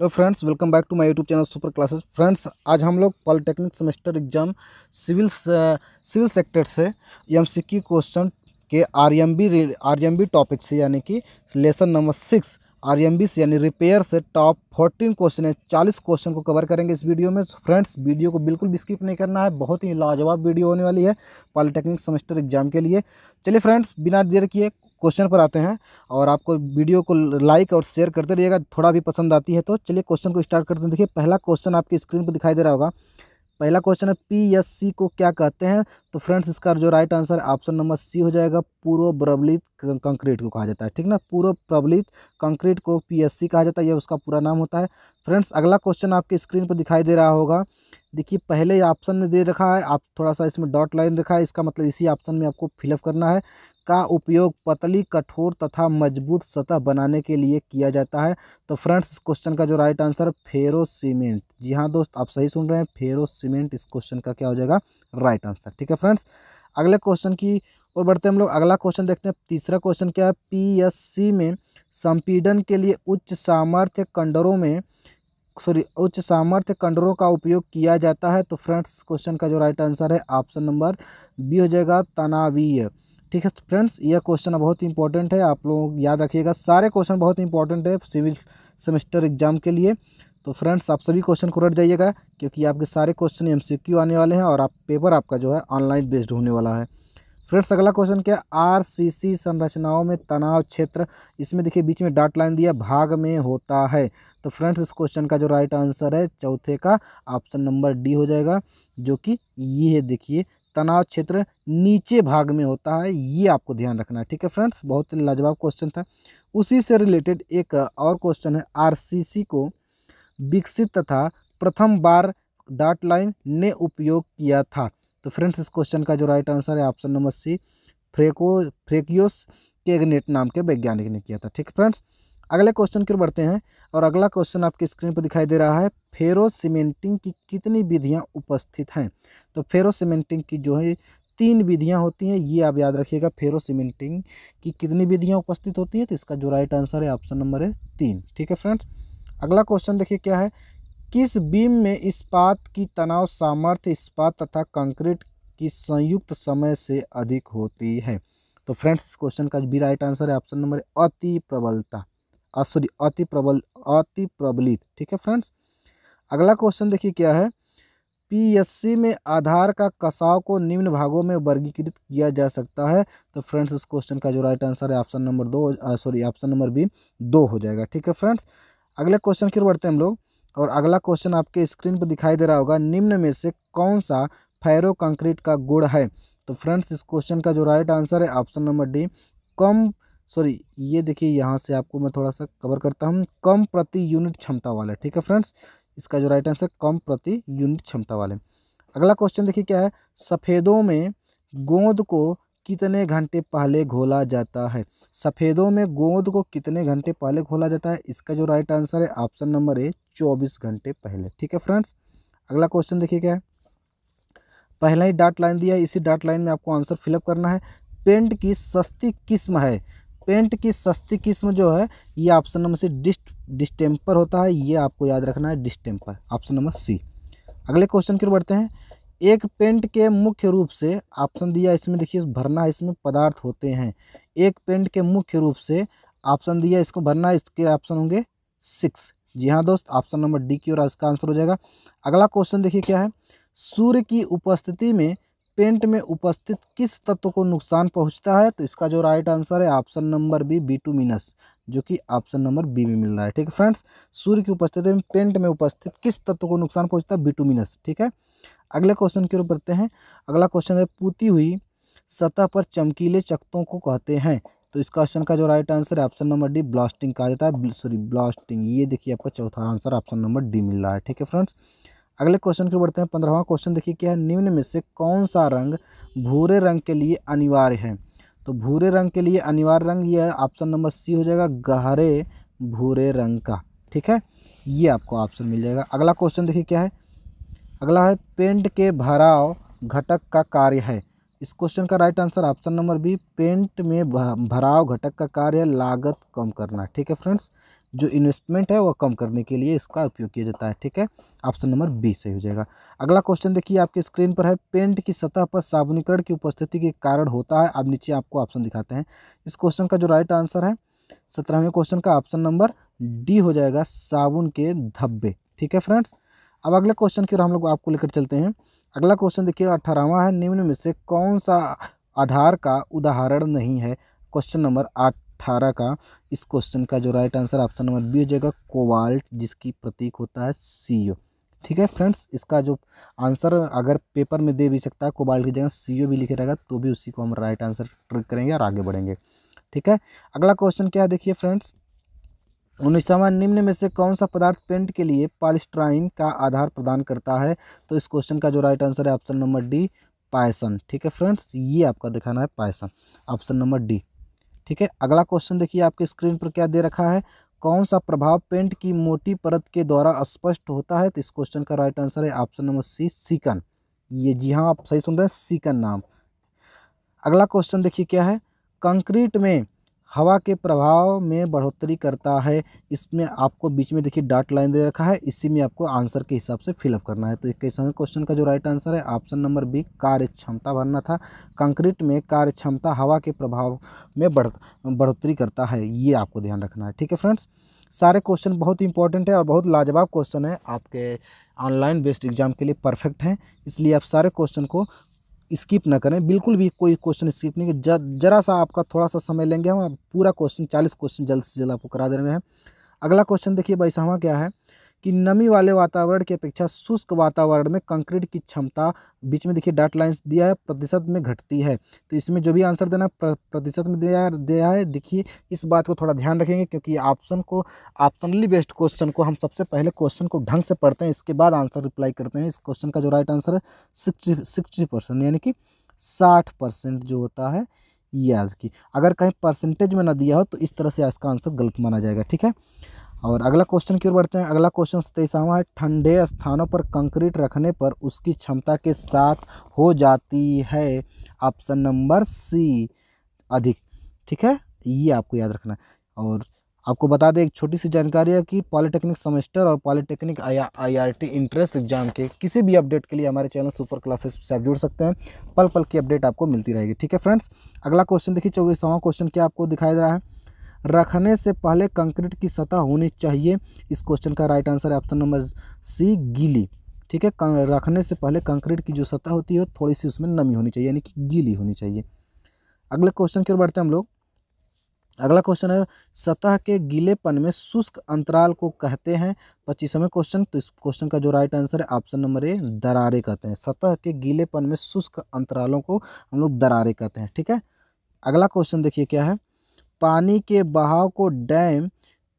hello friends welcome back to my YouTube channel super classes friends आज हम लोग polytechnic semester exam civil civil sector से M C की question के R M B R M B topic से यानी कि lesson number six R M B से यानी रिपेयर से टॉप फोर्टीन क्वेश्चन है चालीस क्वेश्चन को कवर करेंगे इस वीडियो में फ्रेंड्स वीडियो को बिल्कुल भी स्किप नहीं करना है बहुत ही लाजवाब वीडियो होने वाली है पॉलिटेक्निक सेमेस्टर एग्जाम के लिए चलिए फ्रेंड्स बिना देर किए क्वेश्चन पर आते हैं और आपको वीडियो को लाइक और शेयर करते रहिएगा थोड़ा भी पसंद आती है तो चलिए क्वेश्चन को स्टार्ट करते हैं देखिए पहला क्वेश्चन आपकी स्क्रीन पर दिखाई दे रहा होगा पहला क्वेश्चन है पीएससी को क्या कहते हैं तो फ्रेंड्स इसका जो right answer option number C हो जाएगा पूर्व प्रबलित कंक्रीट को कहा जाता है ठीक ना पूर्व प्रबलित कंक्रीट को पीएससी कहा जाता है यह उसका पूरा नाम होता है फ्रेंड्स अगला क्वेश्चन आपके स्क्रीन पर दिखाई दे रहा होगा देखिए पहले ऑप्शन में दे रखा है आप थोड़ा सा इसमें डॉट लाइन रखा है इसका मतलब इसी ऑप्शन में आपको फिलअप करना है का उपयोग पतली कठोर तथा मजबूत सतह बनाने के लिए किया जाता है तो फ्रेंड्स इस क्वेश्चन का जो राइट आंसर फेरो सीमेंट जी हाँ दोस्त आप सही सुन रहे हैं फेरो सीमेंट इस क्वेश्चन का क्या हो जाएगा राइट आंसर ठीक है फ्रेंड्स अगले क्वेश्चन की और बढ़ते हम लोग अगला क्वेश्चन देखते हैं तीसरा क्वेश्चन क्या है पीएससी में संपीडन के लिए उच्च सामर्थ्य कंडरों में सॉरी उच्च सामर्थ्य कंडरों का उपयोग किया जाता है तो फ्रेंड्स क्वेश्चन का जो राइट आंसर है ऑप्शन नंबर बी हो जाएगा तनावीय ठीक है फ्रेंड्स यह क्वेश्चन बहुत इंपॉर्टेंट है आप लोग याद रखिएगा सारे क्वेश्चन बहुत इंपॉर्टेंट है सिविल सेमेस्टर एग्जाम के लिए तो फ्रेंड्स आप सभी क्वेश्चन को रट जाइएगा क्योंकि आपके सारे क्वेश्चन एम आने वाले हैं और आप पेपर आपका जो है ऑनलाइन बेस्ड होने वाला है फ्रेंड्स अगला क्वेश्चन क्या आर सी सी संरचनाओं में तनाव क्षेत्र इसमें देखिए बीच में डाट लाइन दिया भाग में होता है तो फ्रेंड्स इस क्वेश्चन का जो राइट आंसर है चौथे का ऑप्शन नंबर डी हो जाएगा जो कि ये है देखिए तनाव क्षेत्र नीचे भाग में होता है ये आपको ध्यान रखना है ठीक है फ्रेंड्स बहुत लाजवाब क्वेश्चन था उसी से रिलेटेड एक और क्वेश्चन है आरसीसी को विकसित तथा प्रथम बार डॉट लाइन ने उपयोग किया था तो फ्रेंड्स इस क्वेश्चन का जो राइट आंसर है ऑप्शन नंबर सी फ्रेको फ्रेकियोस केगनेट नाम के वैज्ञानिक ने किया था ठीक फ्रेंड्स अगले क्वेश्चन की ओर बढ़ते हैं और अगला क्वेश्चन आपकी स्क्रीन पर दिखाई दे रहा है फेरो सीमेंटिंग की कितनी विधियाँ उपस्थित हैं तो फेरो सीमेंटिंग की जो है तीन विधियाँ होती हैं ये आप याद रखिएगा फेरो सीमेंटिंग की कितनी विधियाँ उपस्थित होती हैं तो इसका जो राइट आंसर है ऑप्शन नंबर है तीन ठीक है फ्रेंड्स अगला क्वेश्चन देखिए क्या है किस बीम में इस्पात की तनाव सामर्थ्य इस्पात तथा कंक्रीट की संयुक्त समय से अधिक होती है तो फ्रेंड्स क्वेश्चन का भी राइट आंसर है ऑप्शन नंबर अति प्रबलता सॉरी अति प्रबल अति प्रबलित ठीक है फ्रेंड्स अगला क्वेश्चन देखिए क्या है पीएससी में आधार का कसाव को निम्न भागों में वर्गीकृत किया जा सकता है तो फ्रेंड्स इस क्वेश्चन का जो राइट आंसर है ऑप्शन नंबर दो सॉरी ऑप्शन नंबर बी दो हो जाएगा ठीक है फ्रेंड्स अगले क्वेश्चन की बढ़ते हैं हम लोग और अगला क्वेश्चन आपके स्क्रीन पर दिखाई दे रहा होगा निम्न में से कौन सा फैरो कंक्रीट का गुड़ है तो फ्रेंड्स इस क्वेश्चन का जो राइट आंसर है ऑप्शन नंबर डी कम सॉरी ये देखिए यहाँ से आपको मैं थोड़ा सा कवर करता हूँ कम प्रति यूनिट क्षमता वाले ठीक है फ्रेंड्स इसका जो राइट आंसर कम प्रति यूनिट क्षमता वाले अगला क्वेश्चन देखिए क्या है सफ़ेदों में गोंद को कितने घंटे पहले घोला जाता है सफ़ेदों में गोंद को कितने घंटे पहले घोला जाता है इसका जो राइट आंसर है ऑप्शन नंबर ए चौबीस घंटे पहले ठीक है फ्रेंड्स अगला क्वेश्चन देखिए क्या है पहला ही डाट लाइन दिया है इसी डाट लाइन में आपको आंसर फिलअप करना है पेंट की सस्ती किस्म है पेंट की सस्ती किस्म जो है ये option number C dist distemper होता है ये आपको याद रखना है डिस्टेम्पर ऑप्शन नंबर सी अगले क्वेश्चन की ओर बढ़ते हैं एक पेंट के मुख्य रूप से ऑप्शन दिया इसमें देखिए भरना है इसमें पदार्थ होते हैं एक पेंट के मुख्य रूप से ऑप्शन दिया इसको भरना इसके ऑप्शन होंगे सिक्स जी हाँ दोस्त ऑप्शन नंबर डी की ओर इसका आंसर हो जाएगा अगला क्वेश्चन देखिए क्या है सूर्य की उपस्थिति में पेंट में उपस्थित किस तत्व को नुकसान पहुंचता है तो इसका जो राइट आंसर है option number B B two minus जो कि ऑप्शन नंबर बी में मिल रहा है ठीक है फ्रेंड्स सूर्य की उपस्थिति में पेंट में उपस्थित किस तत्व को नुकसान पहुंचता है बिटूमिनस ठीक है अगले क्वेश्चन की ओर बढ़ते हैं अगला क्वेश्चन है पूती हुई सतह पर चमकीले चक्तों को कहते हैं तो इस क्वेश्चन का जो राइट आंसर है ऑप्शन नंबर डी ब्लास्टिंग कहा जाता है सॉरी ब्लास्टिंग ये देखिए आपका चौथा आंसर ऑप्शन नंबर डी मिल रहा है ठीक है फ्रेंड्स अगले क्वेश्चन के बढ़ते हैं पंद्रहवा क्वेश्चन देखिए क्या है निम्न में से कौन सा रंग भूरे रंग के लिए अनिवार्य है तो भूरे रंग के लिए अनिवार्य रंग यह ऑप्शन नंबर सी हो जाएगा गहरे भूरे रंग का ठीक है ये आपको ऑप्शन मिल जाएगा अगला क्वेश्चन देखिए क्या है अगला है पेंट के भराव घटक का कार्य है इस क्वेश्चन का right answer option number B paint में भराव घटक का कार्य लागत कम करना ठीक है फ्रेंड्स जो इन्वेस्टमेंट है वह कम करने के लिए इसका उपयोग किया जाता है ठीक है ऑप्शन नंबर बी सही हो जाएगा अगला क्वेश्चन देखिए आपके स्क्रीन पर है पेंट की सतह पर साबुनीकरण की उपस्थिति के कारण होता है अब नीचे आपको ऑप्शन दिखाते हैं इस क्वेश्चन का जो राइट आंसर है सत्रहवें क्वेश्चन का ऑप्शन नंबर डी हो जाएगा साबुन के धब्बे ठीक है फ्रेंड्स अब अगले क्वेश्चन की ओर हम लोग आपको लेकर चलते हैं अगला क्वेश्चन देखिए अठारहवा है निम्न में से कौन सा आधार का उदाहरण नहीं है क्वेश्चन नंबर आठ अट्ठारह का इस क्वेश्चन का जो right answer option number B हो जाएगा कोबाल्ट जिसकी प्रतीक होता है सी ठीक है फ्रेंड्स इसका जो आंसर अगर पेपर में दे भी सकता है कोबाल्ट की जगह सी भी लिखे रहेगा तो भी उसी को हम राइट आंसर ट्रिक करेंगे और आगे बढ़ेंगे ठीक है अगला क्वेश्चन क्या है देखिए फ्रेंड्स उन्नीसवा निम्न में से कौन सा पदार्थ पेंट के लिए पालिस्ट्राइन का आधार प्रदान करता है तो इस क्वेश्चन का जो राइट आंसर है ऑप्शन नंबर डी पायसन ठीक है फ्रेंड्स ये आपका दिखाना है पायसन ऑप्शन नंबर डी ठीक है अगला क्वेश्चन देखिए आपके स्क्रीन पर क्या दे रखा है कौन सा प्रभाव पेंट की मोटी परत के द्वारा स्पष्ट होता है तो इस क्वेश्चन का राइट आंसर है ऑप्शन नंबर सी सिकन ये जी हाँ आप सही सुन रहे हैं सिकन नाम अगला क्वेश्चन देखिए क्या है कंक्रीट में हवा के प्रभाव में बढ़ोतरी करता है इसमें आपको बीच में देखिए डाट लाइन दे रखा है इसी में आपको आंसर के हिसाब से फिलअप करना है तो इक्कीस समय क्वेश्चन का जो राइट आंसर है ऑप्शन नंबर बी कार्य क्षमता भरना था कंक्रीट में कार्य क्षमता हवा के प्रभाव में बढ़ बढ़ोतरी करता है ये आपको ध्यान रखना है ठीक है फ्रेंड्स सारे क्वेश्चन बहुत इंपॉर्टेंट है और बहुत लाजवाब क्वेश्चन है आपके ऑनलाइन बेस्ड एग्जाम के लिए परफेक्ट हैं इसलिए आप सारे क्वेश्चन को स्किप ना करें बिल्कुल भी कोई क्वेश्चन स्किप नहीं कि जरा सा आपका थोड़ा सा समय लेंगे हम पूरा क्वेश्चन चालीस क्वेश्चन जल्द से जल्द आपको करा दे रहे हैं अगला क्वेश्चन देखिए साहब हाँ क्या है कि नमी वाले वातावरण की अपेक्षा शुष्क वातावरण में कंक्रीट की क्षमता बीच में देखिए डाट लाइन्स दिया है प्रतिशत में घटती है तो इसमें जो भी आंसर देना प्रतिशत में दिया दिया है देखिए इस बात को थोड़ा ध्यान रखेंगे क्योंकि ऑप्शन को ऑप्शनली बेस्ट क्वेश्चन को हम सबसे पहले क्वेश्चन को ढंग से पढ़ते हैं इसके बाद आंसर रिप्लाई करते हैं इस क्वेश्चन का जो राइट आंसर है सिक्सटी सिक्सटी परसेंट यानी कि साठ परसेंट जो होता है याद की अगर कहीं परसेंटेज में ना दिया हो तो इस तरह से इसका आंसर गलत माना जाएगा ठीक है और अगला क्वेश्चन की ओर बढ़ते हैं अगला क्वेश्चन तेईसवा है ठंडे स्थानों पर कंक्रीट रखने पर उसकी क्षमता के साथ हो जाती है ऑप्शन नंबर सी अधिक ठीक है ये आपको याद रखना और आपको बता दें एक छोटी सी जानकारी है कि पॉलिटेक्निक सेमेस्टर और polytechnic I R T entrance exam के किसी भी अपडेट के लिए हमारे चैनल सुपर क्लासेस से आप जुड़ सकते हैं पल पल की अपडेट आपको मिलती रहेगी ठीक है फ्रेंड्स अगला क्वेश्चन देखिए चौबीसवां क्वेश्चन क्या आपको दिखाई दे रहा है रखने से पहले कंक्रीट की सतह होनी चाहिए इस क्वेश्चन का राइट आंसर है ऑप्शन नंबर सी गीली ठीक है रखने से पहले कंक्रीट की जो सतह होती है थोड़ी सी उसमें नमी होनी चाहिए यानी कि गीली होनी चाहिए अगले क्वेश्चन की ओर बढ़ते हैं हम लोग अगला क्वेश्चन है सतह के गीलेपन में शुष्क अंतराल को कहते हैं पच्चीसवें क्वेश्चन तो इस क्वेश्चन का जो राइट आंसर है ऑप्शन नंबर ए दरारे कहते हैं सतह के गीलेपन में शुष्क अंतरालों को हम लोग दरारे कहते हैं ठीक है अगला क्वेश्चन देखिए क्या है पानी के बहाव को डैम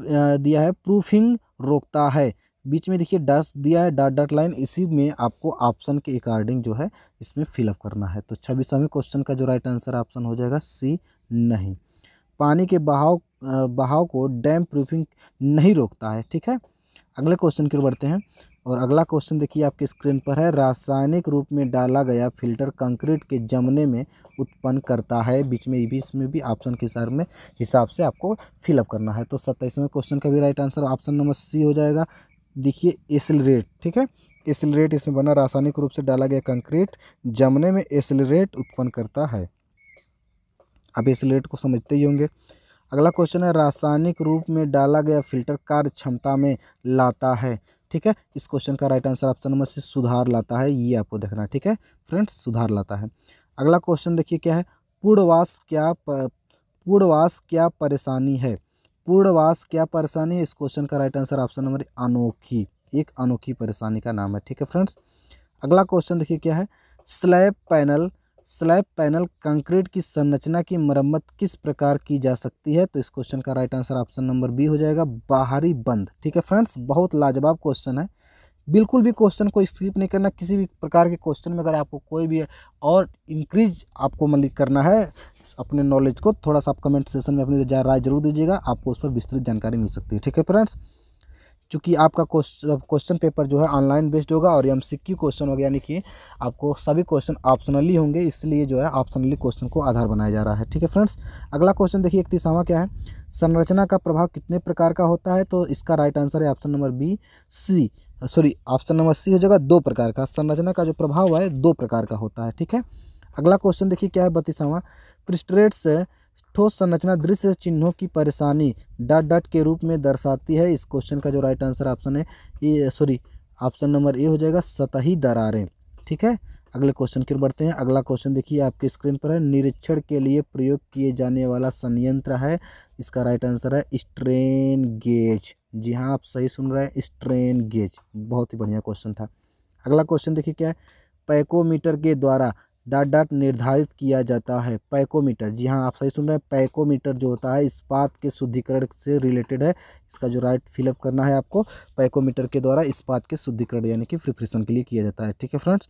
दिया है प्रूफिंग रोकता है बीच में देखिए डस दिया है डॉट डॉट लाइन इसी में आपको ऑप्शन के अकॉर्डिंग जो है इसमें फिलअप करना है तो छब्बीसवें क्वेश्चन का जो राइट आंसर ऑप्शन हो जाएगा सी नहीं पानी के बहाव बहाव को डैम प्रूफिंग नहीं रोकता है ठीक है अगले क्वेश्चन की ओर बढ़ते हैं और अगला क्वेश्चन देखिए आपकी स्क्रीन पर है रासायनिक रूप में डाला गया फिल्टर कंक्रीट के जमने में उत्पन्न करता है बीच में भी इसमें भी ऑप्शन के हिसाब में हिसाब से आपको फिलअप करना है तो सत्ताईसवें क्वेश्चन का भी right answer option number C हो जाएगा देखिए एसिलरेट ठीक है एसिलरेट इसमें बना रासायनिक रूप से डाला गया कंक्रीट जमने में एसिलरेट उत्पन्न करता है आप एसिलरेट को समझते ही होंगे अगला क्वेश्चन है रासायनिक रूप में डाला गया फिल्टर कार्य क्षमता में लाता है ठीक है इस क्वेश्चन का right answer option number C सुधार लाता है ये आपको देखना है ठीक है फ्रेंड्स सुधार लाता है अगला क्वेश्चन देखिए क्या है पूर्णवास क्या पूर्णवास क्या परेशानी है पूर्णवास क्या परेशानी है इस क्वेश्चन का राइट आंसर ऑप्शन नंबर अनोखी एक अनोखी परेशानी का नाम है ठीक है फ्रेंड्स अगला क्वेश्चन देखिए क्या है slab panel slab panel concrete की संरचना की मरम्मत किस प्रकार की जा सकती है तो इस क्वेश्चन का right answer option number B हो जाएगा बाहरी बंद ठीक है फ्रेंड्स बहुत लाजवाब क्वेश्चन है बिल्कुल भी क्वेश्चन को स्किप नहीं करना किसी भी प्रकार के क्वेश्चन में अगर आपको कोई भी और इंक्रीज आपको मतलब करना है अपने नॉलेज को थोड़ा सा आप कमेंट सेशन में अपनी राय जरूर दीजिएगा आपको उस पर विस्तृत जानकारी मिल सकती है ठीक है फ्रेंड्स चूँकि आपका क्वेश्चन पेपर मतलब जो है ऑनलाइन बेस्ड होगा और एम सी क्यू क्वेश्चन होगा यानी कि आपको सभी क्वेश्चन ऑप्शनली होंगे इसलिए जो है ऑप्शनली क्वेश्चन को आधार बनाया जा रहा है ठीक है फ्रेंड्स अगला क्वेश्चन देखिए इकतीसवां क्या है संरचना का प्रभाव कितने प्रकार का होता है तो इसका राइट आंसर है option number B C sorry option number C हो जाएगा दो प्रकार का संरचना का जो प्रभाव है दो प्रकार का होता है ठीक है अगला क्वेश्चन देखिए क्या है बत्तीसवां प्रिस्ट्रेट्स ठोस संरचना दृश्य चिन्हों की परेशानी डट डट के रूप में दर्शाती है इस क्वेश्चन का जो राइट आंसर ऑप्शन है ये सॉरी ऑप्शन नंबर ए हो जाएगा सतही दरारें ठीक है अगले क्वेश्चन की बढ़ते हैं अगला क्वेश्चन देखिए आपके स्क्रीन पर है निरीक्षण के लिए प्रयोग किए जाने वाला संयंत्र है इसका राइट आंसर है स्ट्रेन गेज जी हाँ आप सही सुन रहे हैं स्ट्रेन गेज बहुत ही बढ़िया क्वेश्चन था अगला क्वेश्चन देखिए क्या है पैकोमीटर के द्वारा डॉट डॉट निर्धारित किया जाता है पैकोमीटर जी हाँ आप सही सुन रहे हैं पैकोमीटर जो होता है इस्पात के शुद्धिकरण से रिलेटेड है इसका जो राइट फिलअप करना है आपको पैकोमीटर के द्वारा इस्पात के शुद्धिकरण यानी कि प्रिपरेशन के लिए किया जाता है ठीक है फ्रेंड्स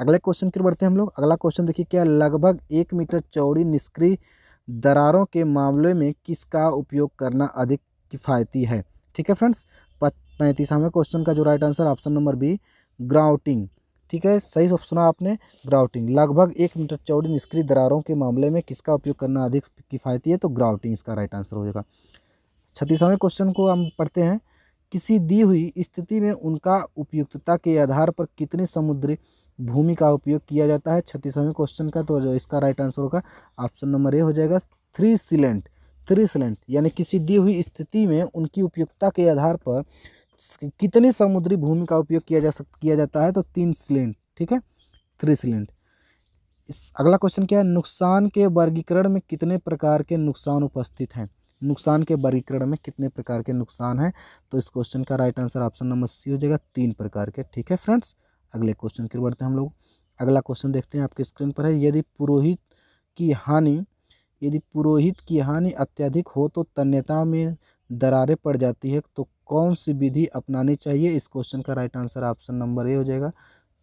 अगले क्वेश्चन की बढ़ते हैं हम लोग अगला क्वेश्चन देखिए क्या लगभग एक मीटर चौड़ी निष्क्रिय दरारों के मामले में किसका उपयोग करना अधिक किफ़ायती है ठीक है फ्रेंड्स पैंतीसवें क्वेश्चन का जो right answer option number B grouting ठीक है सही ऑप्शन आपने ग्राउटिंग लगभग एक मीटर चौड़ी निष्क्रिय दरारों के मामले में किसका उपयोग करना अधिक किफ़ायती है तो ग्राउटिंग इसका राइट आंसर हो जाएगा छत्तीसवें क्वेश्चन को हम पढ़ते हैं किसी दी हुई स्थिति में उनका उपयुक्तता के आधार पर कितने समुद्री भूमि का उपयोग किया जाता है छत्तीसवें क्वेश्चन का तो इसका राइट आंसर होगा ऑप्शन नंबर ए हो जाएगा थ्री सिलेंट थ्री सिलेंट यानी किसी दी हुई स्थिति में उनकी उपयुक्तता के आधार पर कितनी समुद्री भूमि का उपयोग किया जा सक किया जाता है तो तीन सिलेंट ठीक है थ्री सिलेंट अगला क्वेश्चन क्या है नुकसान के वर्गीकरण में कितने प्रकार के नुकसान उपस्थित हैं नुकसान के वर्गीकरण में कितने प्रकार के नुकसान हैं तो इस क्वेश्चन का right answer option number C हो जाएगा तीन प्रकार के ठीक है फ्रेंड्स अगले क्वेश्चन की बढ़ते हैं हम लोग अगला क्वेश्चन देखते हैं आपके स्क्रीन पर है यदि पुरोहित की हानि यदि पुरोहित की हानि अत्यधिक हो तो तन्यता में दरारें पड़ जाती है तो कौन सी विधि अपनानी चाहिए इस क्वेश्चन का right answer option number A हो जाएगा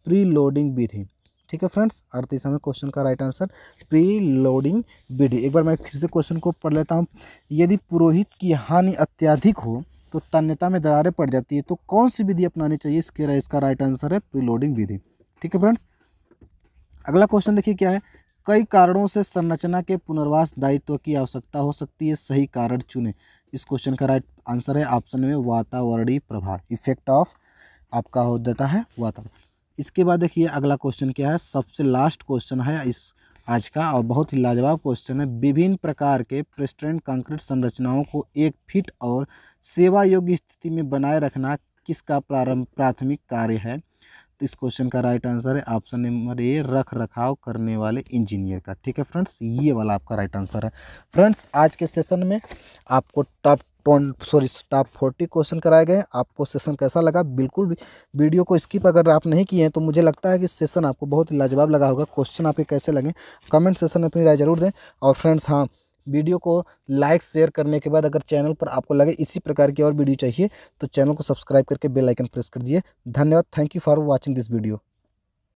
प्री लोडिंग विधि ठीक है फ्रेंड्स अड़तीस हमें क्वेश्चन का राइट आंसर प्री लोडिंग विधि एक बार मैं फिर से क्वेश्चन को पढ़ लेता हूँ यदि पुरोहित की हानि अत्याधिक हो तो तन्यता में दरारें पड़ जाती है तो कौन सी विधि अपनानी चाहिए इसके इसका राइट आंसर है प्री लोडिंग विधि ठीक है फ्रेंड्स अगला क्वेश्चन देखिए क्या है कई कारणों से संरचना के पुनर्वास दायित्व की आवश्यकता हो सकती है सही कारण चुने इस क्वेश्चन का राइट आंसर है ऑप्शन में वातावरणीय प्रभाव इफेक्ट ऑफ आपका हो जाता है वातावरण इसके बाद देखिए अगला क्वेश्चन क्या है सबसे लास्ट क्वेश्चन है इस आज का और बहुत ही लाजवाब क्वेश्चन है विभिन्न प्रकार के प्रेस्टेंट कंक्रीट संरचनाओं को एक फिट और सेवा योग्य स्थिति में बनाए रखना किसका प्रारंभ प्राथमिक कार्य है तो इस क्वेश्चन का राइट आंसर है ऑप्शन नंबर ए रख रखाव करने वाले इंजीनियर का ठीक है फ्रेंड्स ये वाला आपका राइट आंसर है फ्रेंड्स आज के सेशन में आपको top ton sorry top forty question कराए गए आपको सेशन कैसा लगा बिल्कुल भी वीडियो को स्किप अगर आप नहीं किए हैं तो मुझे लगता है कि सेशन आपको बहुत लाजवाब लगा होगा क्वेश्चन आपके कैसे लगे कमेंट सेशन में अपनी राय जरूर दें और फ्रेंड्स हाँ वीडियो को लाइक शेयर करने के बाद अगर चैनल पर आपको लगे इसी प्रकार की और वीडियो चाहिए तो चैनल को सब्सक्राइब करके बेल आइकन प्रेस कर दिए धन्यवाद thank you for watching this video